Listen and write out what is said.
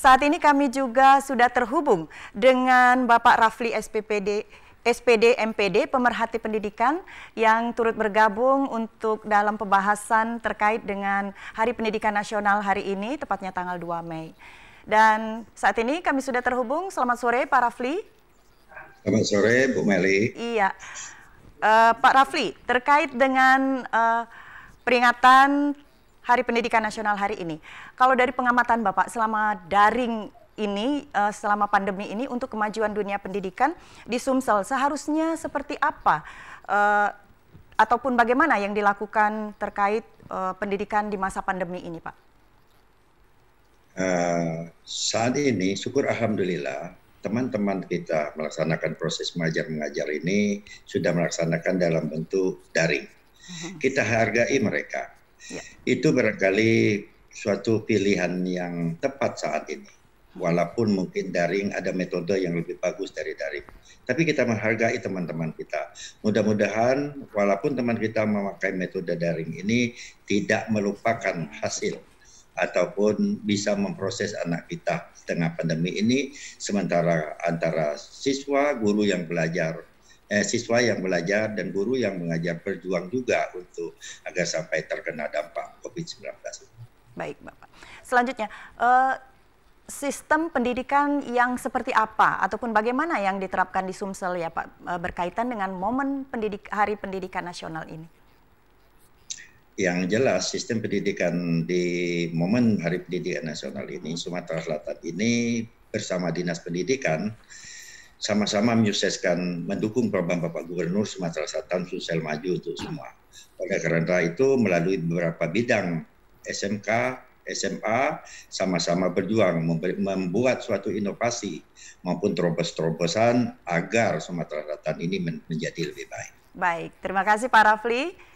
Saat ini kami juga sudah terhubung dengan Bapak Rafli SPPD SPD MPD pemerhati pendidikan yang turut bergabung untuk dalam pembahasan terkait dengan Hari Pendidikan Nasional hari ini tepatnya tanggal 2 Mei. Dan saat ini kami sudah terhubung. Selamat sore Pak Rafli. Selamat sore Bu Meli. Iya. Uh, Pak Rafli, terkait dengan uh, peringatan Hari Pendidikan Nasional hari ini. Kalau dari pengamatan Bapak selama daring ini uh, selama pandemi ini untuk kemajuan dunia pendidikan di Sumsel seharusnya seperti apa uh, ataupun bagaimana yang dilakukan terkait uh, pendidikan di masa pandemi ini, Pak? Uh, saat ini syukur alhamdulillah teman-teman kita melaksanakan proses mengajar mengajar ini sudah melaksanakan dalam bentuk daring. Mhm. Kita hargai mereka itu ya. itu barangkali suatu pilihan yang tepat saat ini. Hmm. Walaupun mungkin daring ada metode yang lebih bagus dari daring. Tapi kita menghargai teman-teman kita. Mudah-mudahan walaupun teman kita memakai metode daring ini tidak melupakan hasil ataupun bisa memproses anak kita di tengah pandemi ini sementara antara siswa, guru yang belajar eh, siswa yang belajar dan guru yang mengajar berjuang juga untuk agar sampai terkena dampak COVID-19. Baik, Bapak. Selanjutnya, uh, sistem pendidikan yang seperti apa ataupun bagaimana yang diterapkan di Sumsel ya Pak eh, berkaitan dengan momen pendidik Hari Pendidikan Nasional ini? yang jelas sistem pendidikan di momen Hari Pendidikan Nasional ini Sumatera Selatan ini bersama Dinas Pendidikan sama-sama menyukseskan mendukung program Bapak Gubernur Sumatera Selatan Sosial Maju untuk semua. Oleh karena itu melalui beberapa bidang SMK, SMA sama-sama berjuang membuat suatu inovasi maupun terobos-terobosan agar Sumatera Selatan ini menjadi lebih baik. Baik, terima kasih Pak Rafli.